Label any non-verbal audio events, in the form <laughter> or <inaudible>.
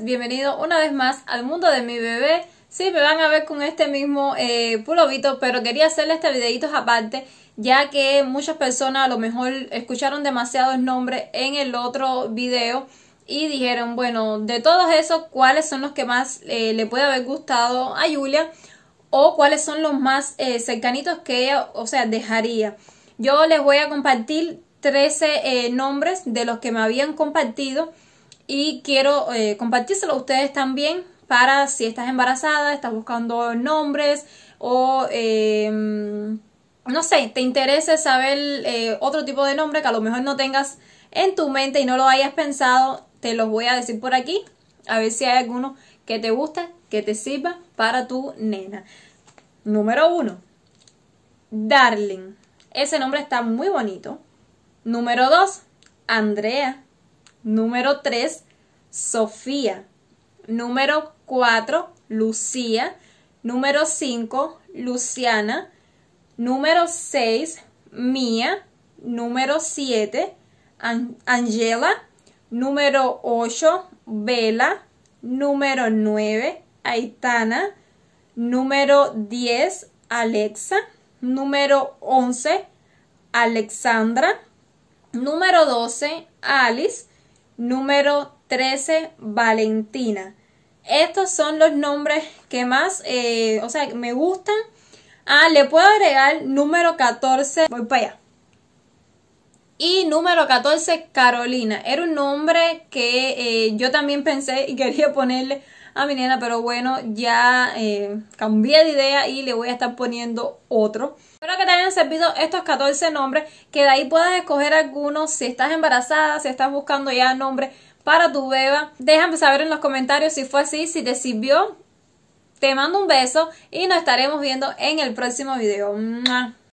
bienvenidos una vez más al mundo de mi bebé. Si me van a ver con este mismo eh, pulovito, pero quería hacerle este videito aparte, ya que muchas personas a lo mejor escucharon demasiado el nombre en el otro video y dijeron, bueno, de todos esos, ¿cuáles son los que más eh, le puede haber gustado a Julia? O cuáles son los más eh, cercanitos que ella, o sea, dejaría. Yo les voy a compartir 13 nombres de los que me habían compartido y quiero eh, compartírselo a ustedes también para si estás embarazada, estás buscando nombres o em, no sé, te interesa saber eh, otro tipo de nombre que a lo mejor no tengas en tu mente y no lo hayas pensado, te los voy a decir por aquí, a ver si hay alguno que te guste que te sirva para tu nena. Número uno, Darling. Ese nombre está muy bonito. Número dos, Andrea. Número 3, Sofía. Número 4, Lucía. Número 5, Luciana. Número 6, Mía. Número 7, Angela. Número 8, Vela. Número 9, Aitana. Número 10, Alexa. Número 11, Alexandra. Número 12, Alice. Número 13, Valentina. Estos son los nombres que más, eh, o sea, me gustan. Ah, le puedo agregar número 14. Voy para allá. Y número 14, Carolina. Era un nombre que eh, yo también pensé y <laughs> quería ponerle a ah, mi nena, pero bueno, ya eh, cambié de idea y le voy a estar poniendo otro. Espero que te hayan servido estos 14 nombres, que de ahí puedas escoger algunos si estás embarazada, si estás buscando ya nombre para tu beba. Déjame saber en los comentarios si fue así, si te sirvió. Te mando un beso y nos estaremos viendo en el próximo video.